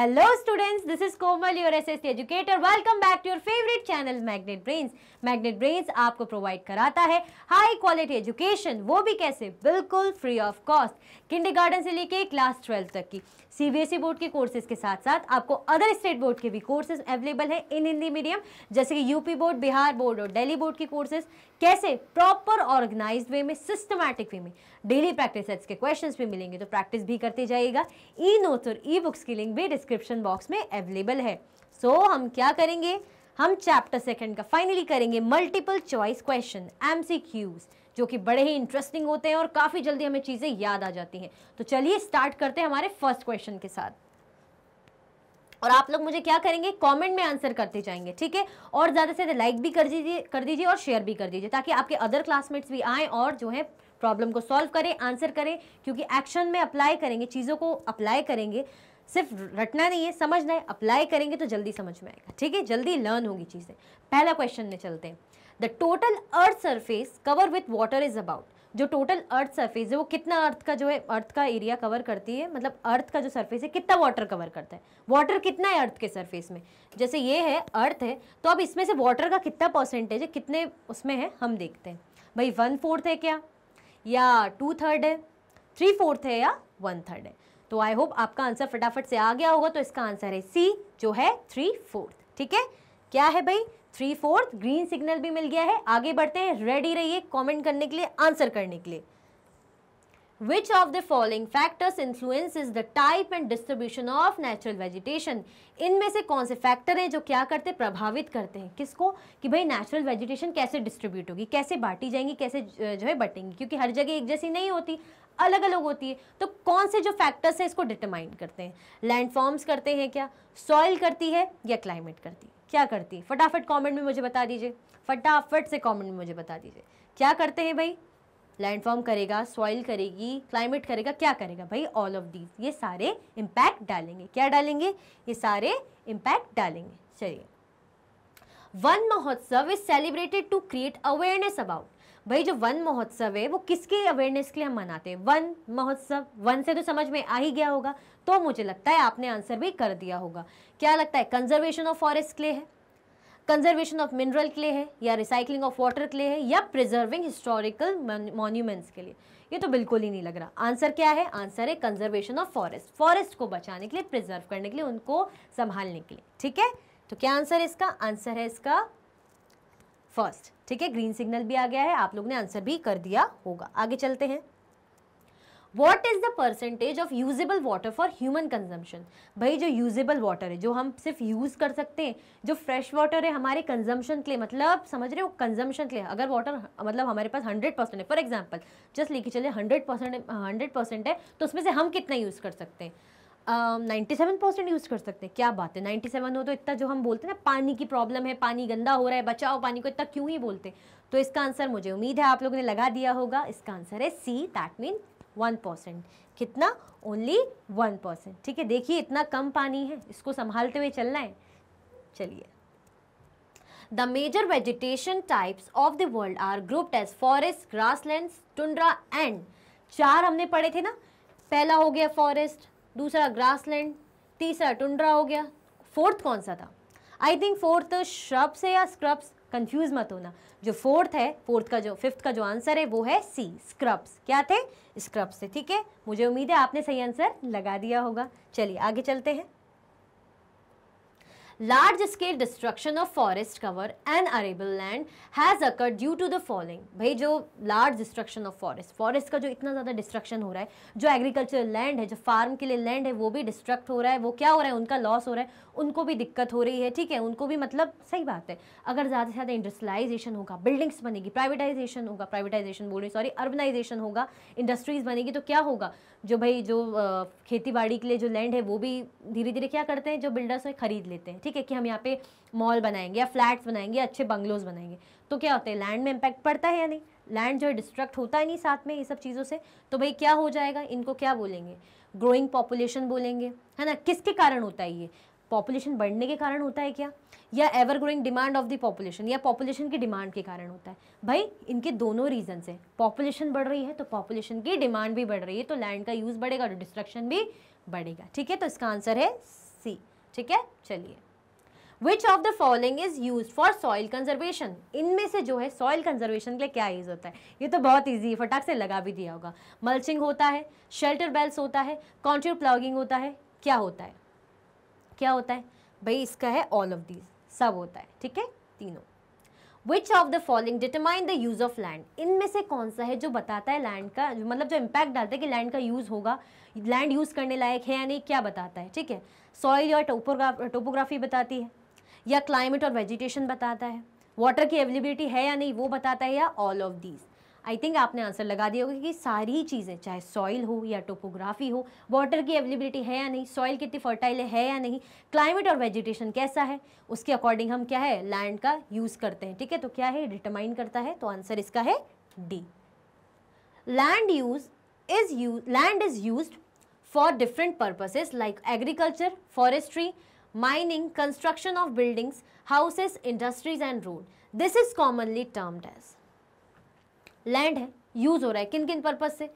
Hello students, this is Komal, as SST educator welcome back to your favourite channel magnet brains magnet brains आपको provide कराता है high quality education वो भी कैसे बिल्कुल free of cost kindergarten से लेके क्लास ट्वेल्थ तक की सीबीएसई बोर्ड e के कोर्सेज के साथ साथ आपको अदर स्टेट बोर्ड के भी कोर्सेज अवेलेबल है इन हिंदी मीडियम जैसे कि यूपी बोर्ड बिहार बोर्ड और दिल्ली बोर्ड के कोर्सेज कैसे प्रॉपर ऑर्गेनाइज वे में सिस्टमैटिक वे में डेली प्रैक्टिस के क्वेश्चन भी मिलेंगे तो प्रैक्टिस भी करते जाइएगा ई नोट्स और ई बुक्स की लिंक भी डिस्क डिस्क्रिप्शन बॉक्स में अवेलेबल है सो so, हम क्या करेंगे हम चैप्टर सेकंड का फाइनली करेंगे मल्टीपल चॉइस क्वेश्चन एम जो कि बड़े ही इंटरेस्टिंग होते हैं और काफ़ी जल्दी हमें चीज़ें याद आ जाती हैं तो चलिए स्टार्ट करते हैं हमारे फर्स्ट क्वेश्चन के साथ और आप लोग मुझे क्या करेंगे कमेंट में आंसर करते जाएंगे ठीक है और ज़्यादा से ज़्यादा लाइक भी कर दीजिए कर दीजिए और शेयर भी कर दीजिए ताकि आपके अदर क्लासमेट्स भी आएँ और जो है प्रॉब्लम को सॉल्व करें आंसर करें क्योंकि एक्शन में अप्लाई करेंगे चीज़ों को अप्लाई करेंगे सिर्फ रटना नहीं है समझना है अप्लाई करेंगे तो जल्दी समझ में आएगा ठीक है जल्दी लर्न होगी चीज़ें पहला क्वेश्चन में चलते हैं the total earth surface cover with water is about जो टोटल अर्थ सरफेस है वो कितना अर्थ का जो है अर्थ का एरिया कवर करती है मतलब अर्थ का जो सरफेस है कितना वाटर कवर करता है वाटर कितना है अर्थ के सरफेस में जैसे ये है अर्थ है तो अब इसमें से वाटर का कितना परसेंटेज है कितने उसमें है हम देखते हैं भाई वन फोर्थ है क्या या टू थर्ड है थ्री फोर्थ है या वन थर्ड है तो आई होप आपका आंसर फटाफट से आ गया होगा तो इसका आंसर है सी जो है थ्री फोर्थ ठीक है क्या है भाई थ्री फोर्थ ग्रीन सिग्नल भी मिल गया है आगे बढ़ते हैं रेडी रहिए कमेंट करने के लिए आंसर करने के लिए Which of the following factors influences the type and distribution of natural vegetation? इनमें से कौन से फैक्टर हैं जो क्या करते हैं प्रभावित करते हैं किसको कि भाई नेचुरल वेजिटेशन कैसे डिस्ट्रीब्यूट होगी कैसे बांटी जाएंगी कैसे जो है बटेंगी क्योंकि हर जगह एक जैसी नहीं होती अलग अलग होती है तो कौन से जो फैक्टर्स हैं इसको डिटरमाइन करते हैं लैंडफॉर्म्स करते हैं क्या सॉइल करती है या क्लाइमेट करती है क्या करती है फटाफट कॉमेंट में मुझे बता दीजिए फटाफट से कॉमेंट में मुझे बता दीजिए क्या करते हैं भाई लैंडफॉर्म करेगा सॉइल करेगी क्लाइमेट करेगा क्या करेगा भाई ऑल ऑफ दीज ये सारे इम्पैक्ट डालेंगे क्या डालेंगे ये सारे इम्पैक्ट डालेंगे चलिए Van Mahotsav is celebrated to create awareness about भाई जो वन महोत्सव है वो किसके अवेयरनेस के लिए हम मनाते हैं वन महोत्सव वन से तो समझ में आ ही गया होगा तो मुझे लगता है आपने आंसर भी कर दिया होगा क्या लगता है कंजर्वेशन ऑफ फॉरेस्ट के लिए है कंजर्वेशन ऑफ मिनरल के लिए है या रिसाइकलिंग ऑफ वाटर के लिए है या प्रिजर्विंग हिस्टोरिकल मॉन्यूमेंट्स के लिए ये तो बिल्कुल ही नहीं लग रहा आंसर क्या है आंसर है कंजर्वेशन ऑफ फॉरेस्ट फॉरेस्ट को बचाने के लिए प्रिजर्व करने के लिए उनको संभालने के लिए ठीक है तो क्या आंसर है इसका आंसर है इसका फर्स्ट ठीक है ग्रीन सिग्नल भी आ गया है आप लोग ने आंसर भी कर दिया होगा आगे चलते हैं what is the percentage of usable water for human consumption भाई जो यूजेबल वाटर है जो हम सिर्फ यूज़ कर सकते हैं जो फ्रेश वाटर है हमारे कंजम्पशन के लिए मतलब समझ रहे हो कंजम्पशन के लिए अगर वाटर मतलब हमारे पास हंड्रेड परसेंट है फॉर एग्जाम्पल जस्ट लेके चले हंड्रेड परसेंट हंड्रेड परसेंट है तो उसमें से हम कितना यूज़ कर सकते हैं नाइन्टी सेवन परसेंट यूज़ कर सकते हैं क्या बात है नाइन्टी सेवन हो तो इतना जो हम बोलते हैं ना पानी की प्रॉब्लम है पानी गंदा हो रहा है बचाओ पानी को इतना क्यों ही बोलते हैं तो इसका आंसर मुझे उम्मीद है आप लोगों ने लगा दिया होगा इसका आंसर है C that mean one percent कितना ओनली वन परसेंट ठीक है देखिए इतना कम पानी है इसको संभालते हुए चलना है चलिए major vegetation types of the world are grouped as forest grassland tundra and चार हमने पढ़े थे ना पहला हो गया फॉरेस्ट दूसरा लैंड तीसरा टुंड्रा हो गया फोर्थ कौन सा था आई थिंक फोर्थ श्रब्स है या स्क्रब्स कंफ्यूज मत होना जो फोर्थ है फोर्थ का जो फिफ्थ का जो आंसर है वो है सी स्क्रब्स क्या थे स्क्रब्स थे ठीक है मुझे उम्मीद है आपने सही आंसर लगा दिया होगा चलिए आगे चलते हैं large scale destruction of forest cover and arable land has occur due to the following भाई जो large destruction of forest forest का जो इतना ज़्यादा डिस्ट्रक्शन हो रहा है जो एग्रीकल्चर लैंड है जो फार्म के लिए लैंड है वो भी डिस्ट्रक्ट हो रहा है वो क्या हो रहा है उनका लॉस हो रहा है उनको भी दिक्कत हो रही है ठीक है उनको भी मतलब सही बात है अगर ज़्यादा से ज़्यादा इंडस्ट्रियलाइजेशन होगा बिल्डिंग्स बनेगी प्राइवेटाइजेशन होगा प्राइवेटाइजेशन बोल रही सॉरी अर्बनाइजेशन होगा इंडस्ट्रीज़ बनेगी तो क्या होगा जो भाई जो खेती बाड़ी के लिए जो लैंड है वो भी धीरे धीरे क्या करते हैं जो बिल्डर्स हैं खरीद लेते हैं ठीक है कि हम यहाँ पे मॉल बनाएंगे या फ्लैट्स बनाएंगे अच्छे बंगलोज बनाएंगे तो क्या होता है लैंड में इम्पैक्ट पड़ता है या नहीं लैंड जो है डिस्ट्रक्ट होता है नहीं साथ में ये सब चीज़ों से तो भाई क्या हो जाएगा इनको क्या बोलेंगे ग्रोइंग पॉपुलेशन बोलेंगे है ना किसके कारण होता है ये पॉपुलेशन बढ़ने के कारण होता है क्या या ever growing demand of the population या पॉपुलेशन की डिमांड के कारण होता है भाई इनके दोनों रीजन है पॉपुलेशन बढ़ रही है तो पॉपुलेशन की डिमांड भी बढ़ रही है तो लैंड का यूज़ बढ़ेगा तो डिस्ट्रक्शन भी बढ़ेगा ठीक है तो इसका आंसर है सी ठीक है चलिए which of the following is use for soil conservation इनमें से जो है सॉइल कंजर्वेशन के लिए क्या यूज़ होता है ये तो बहुत ईजी है फटाक से लगा भी दिया होगा मल्चिंग होता है शेल्टर बेल्स होता है कॉन्ट्री प्लॉगिंग होता है क्या होता है क्या होता है भाई इसका है ऑल ऑफ दीज सब होता है ठीक है तीनों which of the following determine the use of land इनमें से कौन सा है जो बताता है लैंड का मतलब जो इम्पैक्ट डालता है कि लैंड का यूज़ होगा लैंड यूज़ करने लायक है या नहीं क्या बताता है ठीक है सॉइल या टोपोग्राफी बताती है या क्लाइमेट और वेजिटेशन बताता है वाटर की अवेलेबिलिटी है या नहीं वो बताता है या all of these I think आपने आंसर लगा दिया होगा कि सारी चीज़ें चाहे सॉइल हो या टोपोग्राफी हो वाटर की अवेलेबिलिटी है या नहीं सॉइल कितनी फर्टाइल है या नहीं क्लाइमेट और वेजिटेशन कैसा है उसके अकॉर्डिंग हम क्या है लैंड का यूज़ करते हैं ठीक है तो क्या है डिटरमाइन करता है तो आंसर इसका है D land use is use land is use for different purposes like agriculture forestry mining construction of buildings houses industries and road this is commonly termed as land है यूज़ हो रहा है किन किन पर्पज़ से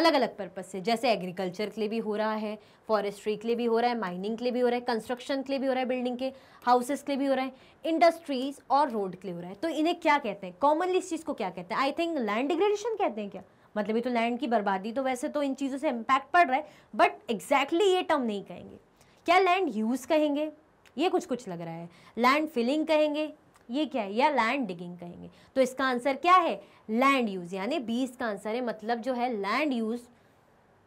अलग अलग पर्पज़ से जैसे एग्रीकल्चर के लिए भी हो रहा है फॉरेस्ट्री के लिए भी हो रहा है माइनिंग के लिए भी हो रहा है कंस्ट्रक्शन के लिए भी हो रहा है बिल्डिंग के हाउसेस के लिए भी हो रहा है इंडस्ट्रीज और रोड के लिए हो रहा है तो इन्हें क्या कहते हैं कॉमनली इस चीज़ को क्या कहते हैं आई थिंक लैंड डिग्रेडेशन कहते हैं क्या मतलब ये तो लैंड की बर्बादी तो वैसे तो इन चीज़ों से इम्पैक्ट पड़ रहा है बट एग्जैक्टली exactly ये टर्म नहीं कहेंगे क्या लैंड यूज़ कहेंगे ये कुछ कुछ लग रहा है लैंड फिलिंग कहेंगे ये क्या है या लैंड डिगिंग कहेंगे तो इसका आंसर क्या है लैंड यूज़ यानी बीस का आंसर है मतलब जो है लैंड यूज़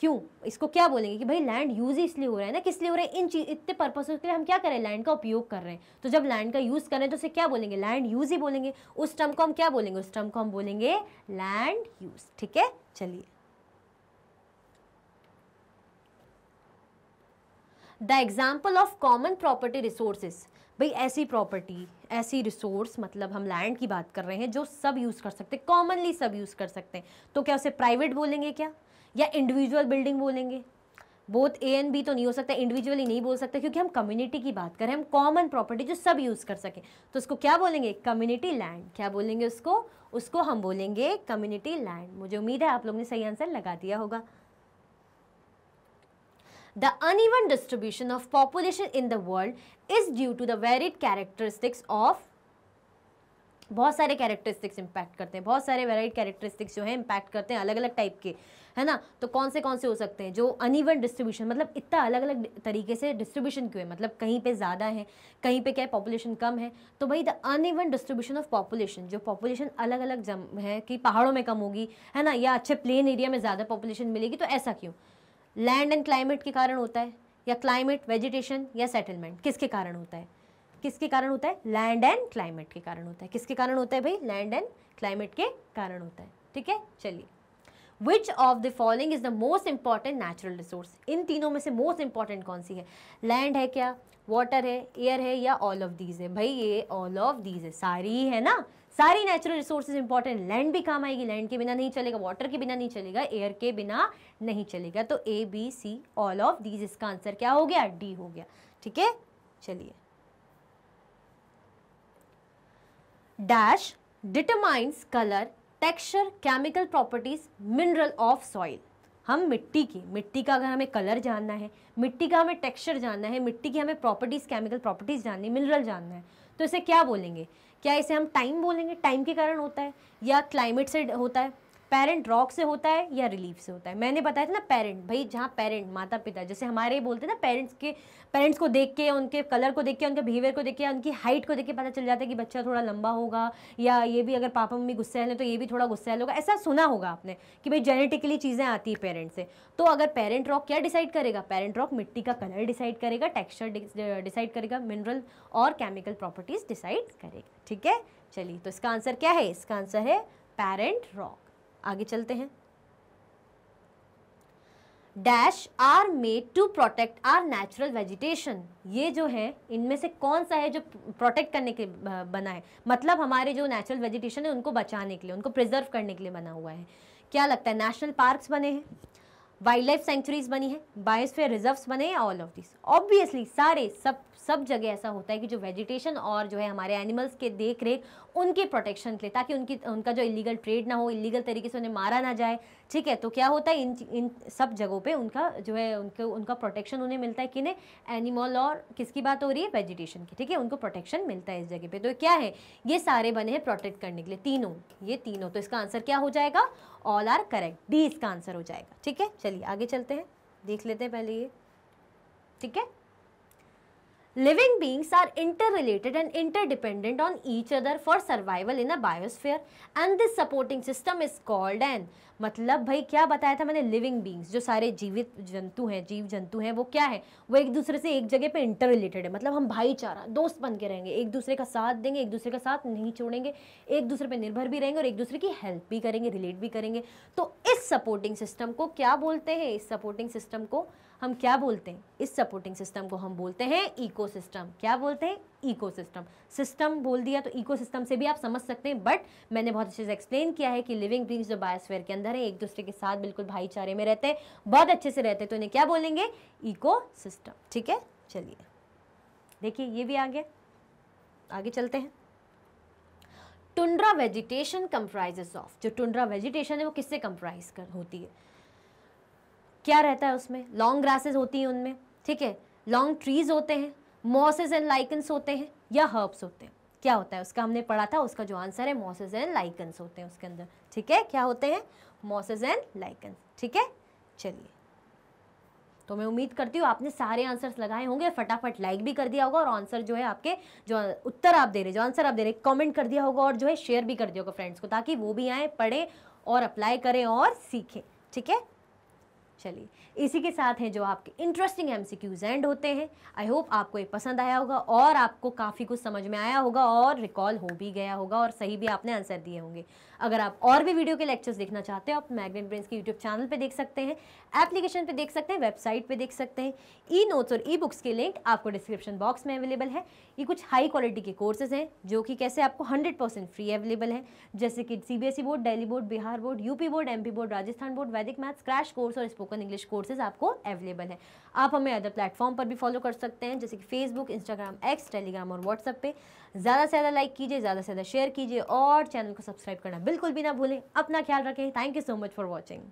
क्यों इसको क्या बोलेंगे कि भाई लैंड यूज़ इसलिए हो रहा है ना किस लिए हो रहा है इन चीज इतने पर्पसों के लिए हम क्या करें लैंड का उपयोग कर रहे हैं तो जब लैंड का यूज़ कर रहे हैं तो उसे क्या बोलेंगे लैंड यूज़ ही बोलेंगे उस टर्म को हम क्या बोलेंगे उस टर्म को हम बोलेंगे लैंड यूज़ ठीक है चलिए the example of common property resources भाई ऐसी प्रॉपर्टी ऐसी रिसोर्स मतलब हम लैंड की बात कर रहे हैं जो सब यूज़ कर सकते हैं कॉमनली सब यूज़ कर सकते हैं तो क्या उसे प्राइवेट बोलेंगे क्या या इंडिविजुअल बिल्डिंग बोलेंगे बोथ ए एंड बी तो नहीं हो सकता इंडिविजुअली नहीं बोल सकते क्योंकि हम कम्युनिटी की बात करें हम कॉमन प्रॉपर्टी जो सब यूज़ कर सकें तो उसको क्या बोलेंगे कम्युनिटी लैंड क्या बोलेंगे उसको उसको हम बोलेंगे कम्युनिटी लैंड मुझे उम्मीद है आप लोग ने सही आंसर लगा दिया होगा The uneven distribution of population in the world is due to the varied characteristics of बहुत सारे कैरेक्टरिस्टिक्स इम्पैक्ट करते हैं बहुत सारे वेराइट कैरेक्टरिस्टिक्स जो है इम्पैक्ट करते हैं अलग अलग टाइप के है ना तो कौन से कौन से हो सकते हैं जो अनइवन डिस्ट्रीब्यूशन मतलब इतना अलग अलग तरीके से डिस्ट्रीब्यूशन क्यों है मतलब कहीं पे ज़्यादा है कहीं पे क्या है पॉपुलेशन कम है तो भाई the uneven distribution of population जो पॉपुलेशन अलग अलग जम है कि पहाड़ों में कम होगी है ना या अच्छे प्लेन एरिया में ज़्यादा पॉपुलेशन मिलेगी तो ऐसा क्यों लैंड एंड क्लाइमेट के कारण होता है या क्लाइमेट वेजिटेशन या सेटलमेंट किसके कारण होता है किसके कारण होता है लैंड एंड क्लाइमेट के कारण होता है किसके कारण होता है भाई लैंड एंड क्लाइमेट के कारण होता है ठीक है चलिए which of the following is the most important natural resource इन तीनों में से मोस्ट इंपॉर्टेंट कौन सी है लैंड है क्या वाटर है एयर है या ऑल ऑफ दीज है भाई ये ऑल ऑफ दीज है सारी है ना सारी नेचुरल रिसोर्सेज इंपॉर्टेंट लैंड भी काम आएगी लैंड के बिना नहीं चलेगा वाटर के बिना नहीं चलेगा एयर के बिना नहीं चलेगा तो A B C all of these इसका आंसर क्या हो गया डी हो गया ठीक है चलिए dash determines colour texture chemical properties mineral of soil हम मिट्टी की मिट्टी का अगर हमें कलर जानना है मिट्टी का हमें टेक्सचर जानना है मिट्टी की हमें प्रॉपर्टीज़ केमिकल प्रॉपर्टीज़ जाननी मिनरल जानना है तो इसे क्या बोलेंगे क्या इसे हम टाइम बोलेंगे टाइम के कारण होता है या क्लाइमेट से होता है पेरेंट रॉक से होता है या रिलीफ से होता है मैंने बताया था ना पेरेंट भाई जहाँ पेरेंट माता पिता जैसे हमारे बोलते हैं ना पेरेंट्स के पेरेंट्स को देख के उनके कलर को देख के उनके बिहेवियर को देख के उनकी हाइट को देख के पता चल जाता है कि बच्चा थोड़ा लंबा होगा या ये भी अगर पापा मम्मी गुस्से है तो ये भी थोड़ा गुस्सा होगा ऐसा सुना होगा आपने कि भाई जेनेटिकली चीज़ें आती है पेरेंट्स से तो अगर पेरेंट रॉक क्या डिसाइड करेगा पेरेंट रॉक मिट्टी का कलर डिसाइड करेगा टेक्स्चर डिसाइड करेगा मिनरल और केमिकल प्रॉपर्टीज़ डिसाइड करेगा ठीक है चलिए तो इसका आंसर क्या है इसका आंसर है पेरेंट रॉक आगे चलते हैं dash are made to protect our natural vegetation ये जो है इनमें से कौन सा है जो प्रोटेक्ट करने के बना है मतलब हमारे जो नेचुरल वेजिटेशन है उनको बचाने के लिए उनको प्रिजर्व करने के लिए बना हुआ है क्या लगता है नेशनल पार्क्स बने हैं वाइल्ड लाइफ सेंचुरीज बनी है बायोस्फेयर रिजर्व्स बने हैं ऑल ऑफ दिस ऑब्वियसली सारे सब सब जगह ऐसा होता है कि जो वेजिटेशन और जो है हमारे एनिमल्स के देख रेख उनकी प्रोटेक्शन के लिए ताकि उनकी उनका जो इलीगल ट्रेड ना हो इलीगल तरीके से उन्हें मारा ना जाए ठीक है तो क्या होता है इन इन सब जगहों पे उनका जो है उनके उनका प्रोटेक्शन उन्हें मिलता है कि नहीं एनिमल और किसकी बात हो रही है वेजिटेशन की ठीक है उनको प्रोटेक्शन मिलता है इस जगह पर तो क्या है ये सारे बने हैं प्रोटेक्ट करने के लिए तीनों ये तीनों तो इसका आंसर क्या हो जाएगा ऑल आर करेक्ट डी इसका आंसर हो जाएगा ठीक है चलिए आगे चलते हैं देख लेते हैं पहले ये ठीक है Living beings are interrelated and interdependent on each other for survival in a biosphere and this supporting system is called an मतलब भाई क्या बताया था मैंने लिविंग बींग्स जो सारे जीवित जंतु हैं जीव जंतु हैं वो क्या है वो एक दूसरे से एक जगह पे इंटर रिलेटेड है मतलब हम भाईचारा दोस्त बन के रहेंगे एक दूसरे का साथ देंगे एक दूसरे का साथ नहीं छोड़ेंगे एक दूसरे पे निर्भर भी रहेंगे और एक दूसरे की हेल्प भी करेंगे रिलेट भी करेंगे तो इस सपोर्टिंग सिस्टम को क्या बोलते हैं इस सपोर्टिंग सिस्टम को हम क्या बोलते हैं इस सपोर्टिंग सिस्टम को हम बोलते हैं इकोसिस्टम क्या बोलते हैं इकोसिस्टम सिस्टम बोल दिया तो इकोसिस्टम से भी आप समझ सकते हैं बट मैंने बहुत अच्छे से एक्सप्लेन किया है कि लिविंग बींग्स जो बायोस्फेयर के अंदर है एक दूसरे के साथ बिल्कुल भाईचारे में रहते हैं बहुत अच्छे से रहते हैं तो इन्हें क्या बोलेंगे इको ठीक है चलिए देखिए ये भी आगे आगे चलते हैं टुंड्रा वेजिटेशन कंप्राइजेस ऑफ जो टुंड्रा वेजिटेशन है वो किससे कंप्राइज कर होती है क्या रहता है उसमें लॉन्ग ग्रासेस होती हैं उनमें ठीक है लॉन्ग ट्रीज होते हैं मॉसेज एंड लाइकन्स होते हैं या हर्ब्स होते हैं क्या होता है उसका हमने पढ़ा था उसका जो आंसर है मॉसेज एंड लाइकन्स होते हैं उसके अंदर ठीक है क्या होते हैं मॉसेज एंड लाइकन्स ठीक है चलिए तो मैं उम्मीद करती हूँ आपने सारे आंसर्स लगाए होंगे फटाफट लाइक भी कर दिया होगा और आंसर जो है आपके जो उत्तर आप दे रहे जो आंसर आप दे रहे कमेंट कर दिया होगा और जो है शेयर भी कर दिया होगा फ्रेंड्स को ताकि वो भी आए पढ़ें और अप्लाई करें और सीखें ठीक है चलिए इसी के साथ हैं जो आपके interesting M C Qs and होते हैं आई होप आपको ये पसंद आया होगा और आपको काफ़ी कुछ समझ में आया होगा और रिकॉल हो भी गया होगा और सही भी आपने आंसर दिए होंगे अगर आप और भी वीडियो के लेक्चर्स देखना चाहते हो आप मैग्नेट ब्रेन्स के यूट्यूब चैनल पर देख सकते हैं एप्लीकेशन पर देख सकते हैं वेबसाइट पर देख सकते हैं ई नोट्स और ई बुक्स के लिंक आपको डिस्क्रिप्शन बॉक्स में अवेलेबल है ये कुछ हाई क्वालिटी के कोर्सेज हैं जो कि कैसे आपको हंड्रेड फ्री अवेलेबल है जैसे कि C board Delhi board Bihar board UP board P board Rajasthan board Vedic maths crash course और स्पोकन इंग्लिश कोर्सेज आपको अवेलेबल है आप हमें अदर प्लेटफॉर्म पर भी फॉलो कर सकते हैं जैसे कि फेसबुक इंस्टाग्राम एक्स टेलीग्राम और व्हाट्सएप पे ज़्यादा से ज़्यादा लाइक कीजिए ज़्यादा से ज़्यादा शेयर कीजिए और चैनल को सब्सक्राइब करना बिल्कुल भी ना भूलें अपना ख्याल रखें thank you so much for watching